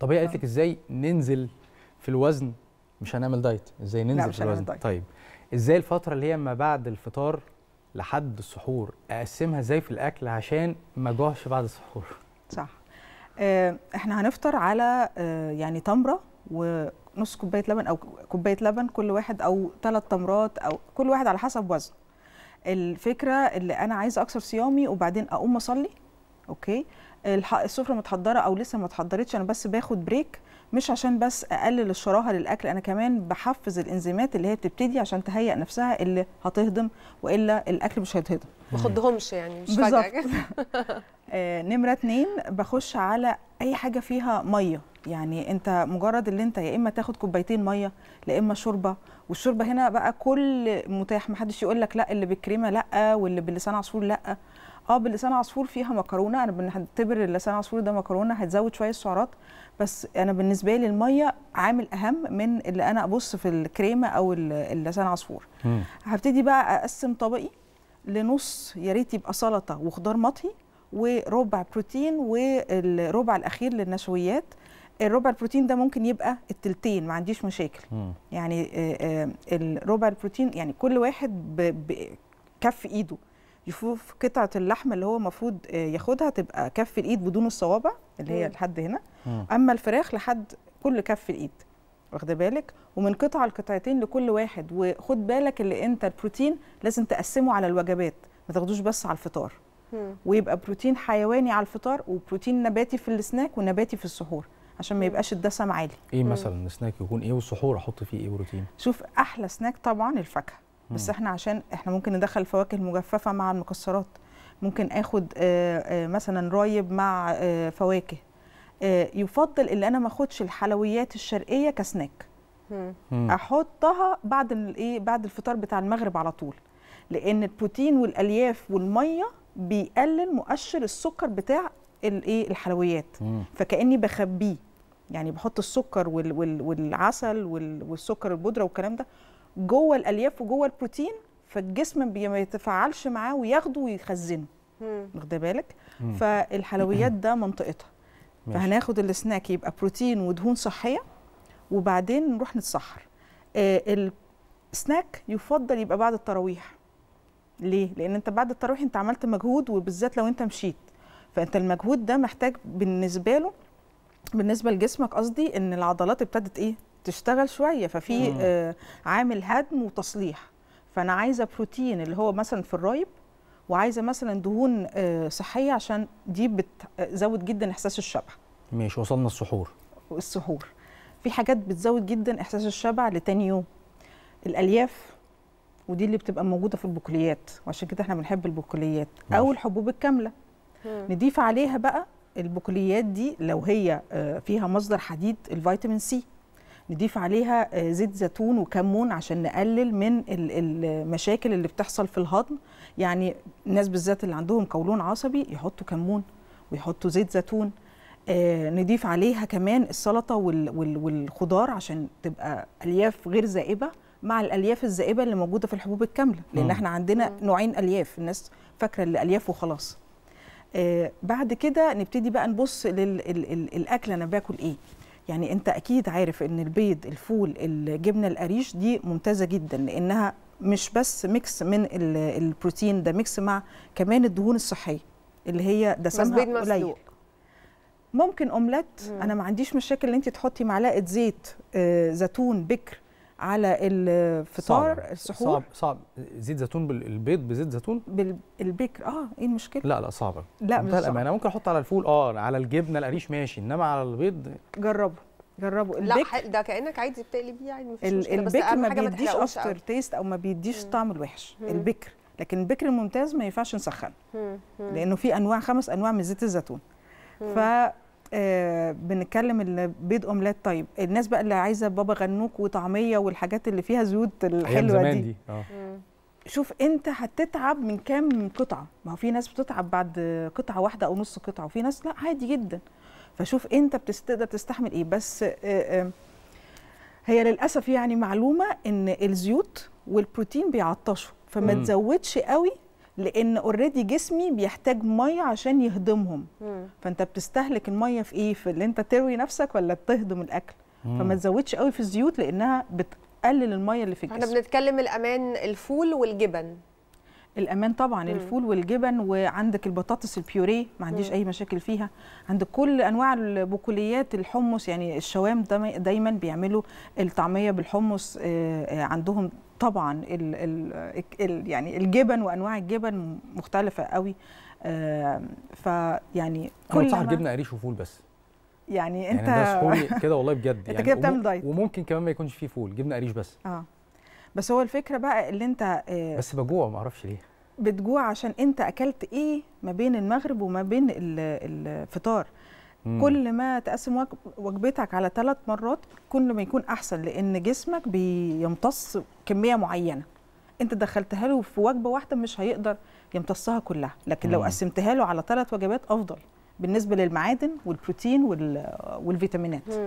طب هي قالت آه. لك ازاي ننزل في الوزن مش هنعمل دايت ازاي ننزل لا مش في الوزن دايت. طيب ازاي الفتره اللي هي ما بعد الفطار لحد السحور اقسمها ازاي في الاكل عشان ما جوعش بعد السحور صح آه، احنا هنفطر على آه، يعني تمره ونص كوبايه لبن او كوبايه لبن كل واحد او ثلاث تمرات او كل واحد على حسب وزنه الفكره اللي انا عايزه اكسر صيامي وبعدين اقوم اصلي اوكي السفره متحضره او لسه ما اتحضرتش انا بس باخد بريك مش عشان بس اقلل الشراهه للاكل انا كمان بحفز الانزيمات اللي هي بتبتدي عشان تهيئ نفسها اللي هتهضم والا الاكل مش هيتهضم ما خدهمش يعني مش فجاه آه، نمره اتنين بخش على اي حاجه فيها ميه يعني انت مجرد اللي انت يا اما تاخد كوبايتين ميه لا اما شوربه والشوربه هنا بقى كل متاح محدش يقول لك لا اللي بالكريمه لا واللي بلسان عصفور لا اه باللسان عصفور فيها مكرونه انا بنعتبر اللسان عصفور ده مكرونه هتزود شويه السعرات بس انا بالنسبه لي الميه عامل اهم من اللي انا ابص في الكريمه او اللسان عصفور هبتدي بقى اقسم طبقي لنص يا ريت يبقى سلطه وخضار مطهي وربع بروتين والربع الاخير للنشويات الربع البروتين ده ممكن يبقى التلتين ما عنديش مشاكل مم. يعني آه، آه، الربع البروتين يعني كل واحد بكف ايده يشوف قطعه اللحم اللي هو المفروض آه، ياخدها تبقى كف الايد بدون الصوابع اللي هي لحد هنا اما الفراخ لحد كل كف الايد واخده بالك ومن قطعه لقطعتين لكل واحد وخد بالك اللي انت البروتين لازم تقسمه على الوجبات ما تاخدوش بس على الفطار ويبقى بروتين حيواني على الفطار وبروتين نباتي في السناك ونباتي في السحور عشان ما يبقاش الدسم عالي ايه مثلا السناك يكون ايه والسحور احط فيه ايه بروتين شوف احلى سناك طبعا الفاكهه بس احنا عشان احنا ممكن ندخل الفواكه المجففه مع المكسرات ممكن اخد آه، آه، مثلا رايب مع آه، فواكه يفضل ان انا ما اخدش الحلويات الشرقيه كسناك احطها بعد الايه بعد الفطار بتاع المغرب على طول لان البروتين والالياف والميه بيقلل مؤشر السكر بتاع الايه الحلويات فكاني بخبيه يعني بحط السكر والعسل والسكر البودره والكلام ده جوه الالياف وجوه البروتين فالجسم ما يتفاعلش معاه وياخده ويخزنه واخده بالك فالحلويات ده منطقتها فهناخد السناك يبقى بروتين ودهون صحيه وبعدين نروح نتسحر آه السناك يفضل يبقى بعد التراويح ليه لان انت بعد التراويح انت عملت مجهود وبالذات لو انت مشيت فانت المجهود ده محتاج بالنسبه له بالنسبه لجسمك قصدي ان العضلات ابتدت ايه تشتغل شويه ففي آه عامل هدم وتصليح فانا عايزه بروتين اللي هو مثلا في الرايب وعايزه مثلا دهون آه صحيه عشان دي بتزود آه، جدا احساس الشبع ماشي وصلنا السحور السحور في حاجات بتزود جدا احساس الشبع لتاني يوم الالياف ودي اللي بتبقى موجوده في البقوليات وعشان كده احنا بنحب البقوليات او الحبوب الكامله نضيف عليها بقى البقوليات دي لو هي آه، فيها مصدر حديد الفيتامين سي نضيف عليها آه، زيت زيتون وكمون عشان نقلل من المشاكل اللي بتحصل في الهضم يعني الناس بالذات اللي عندهم قولون عصبي يحطوا كمون ويحطوا زيت زيتون آه، نضيف عليها كمان السلطه والخضار عشان تبقى الياف غير زائبه مع الالياف الزائبه اللي موجوده في الحبوب الكامله لان احنا عندنا نوعين الياف الناس فاكره الالياف وخلاص آه، بعد كده نبتدي بقى نبص للاكل انا باكل ايه يعني انت اكيد عارف ان البيض الفول الجبنه القريش دي ممتازه جدا لانها مش بس ميكس من البروتين ده ميكس مع كمان الدهون الصحيه اللي هي دسمها قليل ممكن اومليت انا ما عنديش مشاكل ان انت تحطي معلقه زيت آه زيتون بكر على الفطار صعب. السحور صعب صعب زيت زيتون بالبيض بزيت زيتون بالبكر اه ايه المشكله لا لا صعبه لا مش صعب. انا ممكن احط على الفول اه على الجبنه القريش ماشي انما على البيض جربه جربوا البيك لا ده كانك عادي بيه عادي يعني، مفيش مشكله البكر ما بيديش افتر تيست او ما بيديش طعم الوحش البكر لكن البكر الممتاز ما ينفعش نسخنه لانه في انواع خمس انواع من زيت الزيتون ف آه بنتكلم البيض اومليت طيب الناس بقى اللي عايزه بابا غنوك وطعميه والحاجات اللي فيها زيوت الحلوه دي, دي. آه. شوف انت هتتعب من كام قطعه ما هو في ناس بتتعب بعد قطعه واحده او نص قطعه وفي ناس لا عادي جدا فشوف انت بتقدر تستحمل ايه بس آه، آه، هي للاسف يعني معلومه ان الزيوت والبروتين بيعطشوا فما تزودش قوي لان اوريدي جسمي بيحتاج ميه عشان يهضمهم مم. فانت بتستهلك الميه في ايه في اللي انت تروي نفسك ولا بتهضم الاكل مم. فما تزودش قوي في الزيوت لانها بتقلل الميه اللي في الجسم احنا بنتكلم الامان الفول والجبن الامان طبعا مم. الفول والجبن وعندك البطاطس البيوريه ما عنديش مم. اي مشاكل فيها عندك كل انواع البقوليات الحمص يعني الشوام دايما بيعملوا الطعميه بالحمص آه، آه، عندهم طبعا ال ال الـ يعني الجبن وانواع الجبن مختلفه قوي فيعني كل انا بنصحك جبنه قريش وفول بس يعني, يعني انت يعني كده والله بجد يعني انت كده بتعمل دايت وممكن كمان ما يكونش فيه فول جبنه قريش بس اه بس هو الفكره بقى اللي انت آه بس بجوع ما اعرفش ليه بتجوع عشان انت اكلت ايه ما بين المغرب وما بين الفطار كل ما تقسم وجبتك على ثلاث مرات كل ما يكون احسن لان جسمك بيمتص كميه معينه انت دخلتها له في وجبه واحده مش هيقدر يمتصها كلها لكن مم. لو قسمتها له على ثلاث وجبات افضل بالنسبه للمعادن والبروتين والفيتامينات مم.